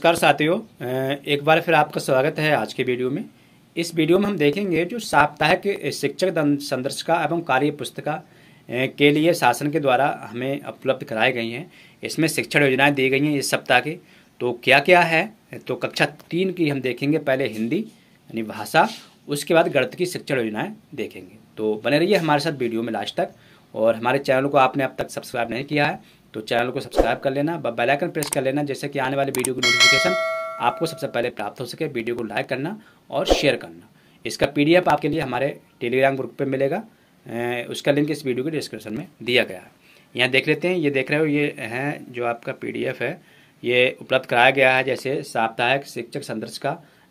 नमस्कार साथियों एक बार फिर आपका स्वागत है आज के वीडियो में इस वीडियो में हम देखेंगे जो साप्ताहिक शिक्षक संदर्शिका एवं कार्य पुस्तिका के लिए शासन के द्वारा हमें उपलब्ध कराई गई हैं इसमें शिक्षण योजनाएं दी गई हैं इस सप्ताह के तो क्या क्या है तो कक्षा तीन की हम देखेंगे पहले हिंदी यानी भाषा उसके बाद गणित की शिक्षण योजनाएँ देखेंगे तो बने रहिए हमारे साथ वीडियो में लास्ट तक और हमारे चैनल को आपने अब तक सब्सक्राइब नहीं किया है तो चैनल को सब्सक्राइब कर लेना व बेलाइकन प्रेस कर लेना जैसे कि आने वाले वीडियो की नोटिफिकेशन आपको सबसे पहले प्राप्त हो सके वीडियो को लाइक करना और शेयर करना इसका पी आपके लिए हमारे टेलीग्राम ग्रुप पर मिलेगा उसका लिंक इस वीडियो के डिस्क्रिप्शन में दिया गया है यहाँ देख लेते हैं ये देख रहे हो ये हैं जो आपका पीडीएफ है ये उपलब्ध कराया गया है जैसे साप्ताहिक शिक्षक संदर्श का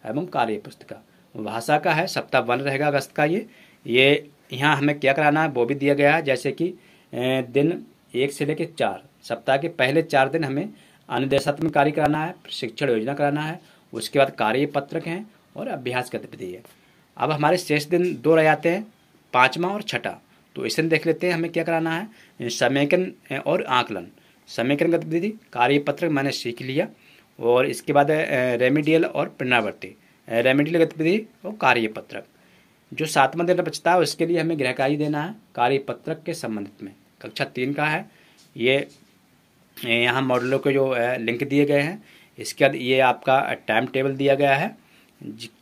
एवं कार्य पुस्तिका भाषा का है सप्ताह वन रहेगा अगस्त का ये ये यहाँ हमें क्या कराना है वो भी दिया गया है जैसे कि दिन एक से लेकर चार सप्ताह के पहले चार दिन हमें अनुदेशात्मक कार्य कराना है शिक्षण योजना कराना है उसके बाद कार्य पत्रक हैं और अभ्यास गतिविधि है अब हमारे शेष दिन दो रह जाते हैं पाँचवा और छठा तो दिन देख लेते हैं हमें क्या कराना है समेकन और आकलन समेकन गतिविधि कार्य पत्रक मैंने सीख लिया और इसके बाद रेमेडियल और पुनरावृत्ति रेमेडियल गतिविधि और कार्य पत्रक जो सातवां दिन बचता है उसके लिए हमें गृहकारी देना है कार्य पत्रक के संबंधित में कक्षा तीन का है ये यहाँ मॉडलों के जो लिंक दिए गए हैं इसके बाद ये आपका टाइम टेबल दिया गया है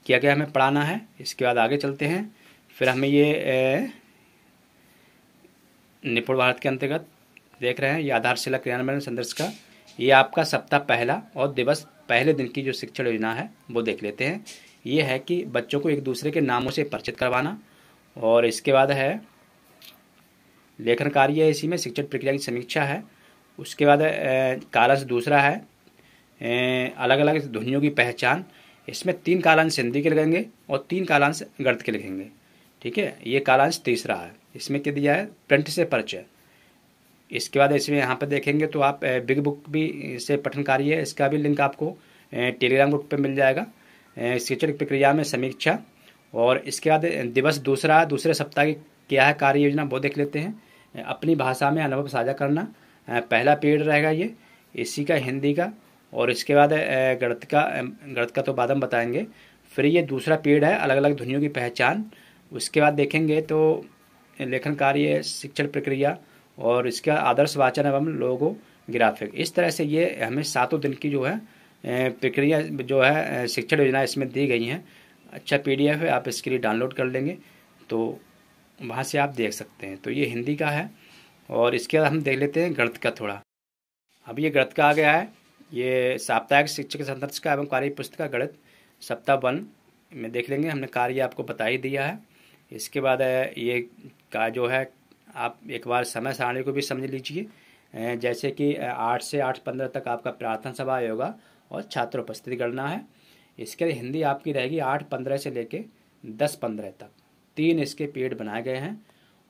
क्या क्या हमें पढ़ाना है इसके बाद आगे चलते हैं फिर हमें ये निपुण भारत के अंतर्गत देख रहे हैं ये आधारशिला क्रियान्वयन संदर्श का ये आपका सप्ताह पहला और दिवस पहले दिन की जो शिक्षण योजना है वो देख लेते हैं ये है कि बच्चों को एक दूसरे के नामों से परिचित करवाना और इसके बाद है लेखन कार्य इसी में शिक्षण प्रक्रिया की समीक्षा है उसके बाद कालांश दूसरा है अलग अलग ध्वनियों की पहचान इसमें तीन कालांश हिंदी के लिखेंगे और तीन कालांश गर्द के लिखेंगे ठीक है ये कालांश तीसरा है इसमें क्या दिया है प्रिंट से परिचय इसके बाद इसमें यहाँ पर देखेंगे तो आप बिग बुक भी से पठन कार्य है इसका भी लिंक आपको टेलीग्राम ग्रुप पर मिल जाएगा शिक्षण प्रक्रिया में समीक्षा और इसके बाद दिवस दूसरा दूसरे सप्ताह की क्या है कार्य योजना वो देख लेते हैं अपनी भाषा में अनुभव साझा करना पहला पीरियड रहेगा ये इसी का हिंदी का और इसके बाद गणित का गणित का तो बाद हम बताएंगे फिर ये दूसरा पीरियड है अलग अलग ध्वनियों की पहचान उसके बाद देखेंगे तो लेखन कार्य शिक्षण प्रक्रिया और इसका आदर्श वाचन एवं लोगो ग्राफिक इस तरह से ये हमें सातों दिन की जो है प्रक्रिया जो है शिक्षण योजना इसमें दी गई हैं अच्छा पीडीएफ है आप इसके लिए डाउनलोड कर लेंगे तो वहाँ से आप देख सकते हैं तो ये हिंदी का है और इसके बाद हम देख लेते हैं गणित का थोड़ा अब ये गणित का आ गया है ये साप्ताहिक शिक्षक संदर्श का एवं कार्य पुस्तक का गणित सप्ताह वन में देख लेंगे हमने कार्य आपको बता ही दिया है इसके बाद ये का जो है आप एक बार समय सारणी को भी समझ लीजिए जैसे कि आठ से आठ पंद्रह तक आपका प्रार्थना सभा होगा और छात्र उपस्थिति गणना है इसके लिए हिंदी आपकी रहेगी आठ पंद्रह से लेके दस पंद्रह तक तीन इसके पीरियड बनाए गए हैं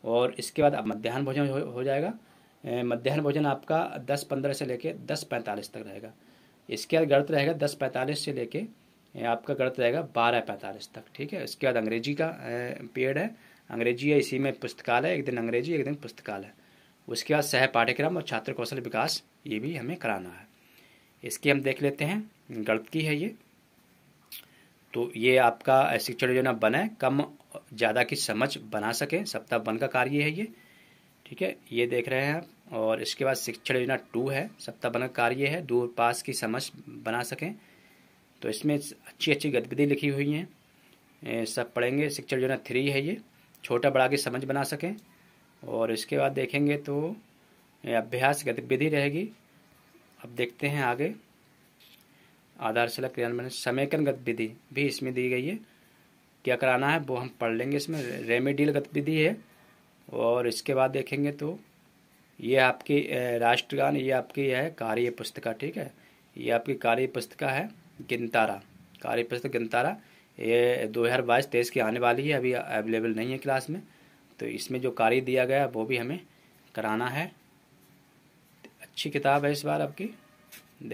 और इसके बाद अब मध्यान्ह भोजन हो, जाएगा मध्यान्ह भोजन आपका दस पंद्रह से लेके दस पैंतालीस तक रहेगा इसके बाद गर्त रहेगा दस पैंतालीस से लेके आपका गर्त रहेगा बारह पैंतालीस तक ठीक है इसके बाद अंग्रेजी का पीरियड है अंग्रेजी है इसी में पुस्तकालय एक दिन अंग्रेजी एक दिन पुस्तकालय उसके बाद सह पाठ्यक्रम और छात्र कौशल विकास ये भी हमें कराना है इसकी हम देख लेते हैं गर्त की है ये तो ये आपका शिक्षण योजना बने कम ज़्यादा की समझ बना सकें सप्ताह वन का कार्य है ये ठीक है ये देख रहे हैं आप और इसके बाद शिक्षण योजना टू है सप्ताह वन का कार्य है दूर पास की समझ बना सकें तो इसमें अच्छी अच्छी गतिविधि लिखी हुई हैं सब पढ़ेंगे शिक्षण योजना थ्री है ये छोटा बड़ा की समझ बना सकें और इसके बाद देखेंगे तो अभ्यास गतिविधि रहेगी अब देखते हैं आगे आधारशिला क्रियान्वयन समेकन गतिविधि भी इसमें दी गई है क्या कराना है वो हम पढ़ लेंगे इसमें रेमेडियल गतिविधि है और इसके बाद देखेंगे तो ये आपकी राष्ट्रगान ये आपकी है कार्य पुस्तिका ठीक है ये आपकी कार्य पुस्तिका है गिनतारा कार्य पुस्तक गिनतारा ये दो हज़ार बाईस तेईस की आने वाली है अभी अवेलेबल नहीं है क्लास में तो इसमें जो कार्य दिया गया वो भी हमें कराना है अच्छी किताब है इस बार आपकी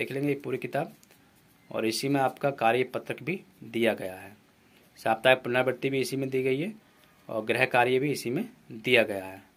देख लेंगे ये पूरी किताब और इसी में आपका कार्य पत्रक भी दिया गया है साप्ताहिक पुनरावृत्ति भी इसी में दी गई है और गृह कार्य भी इसी में दिया गया है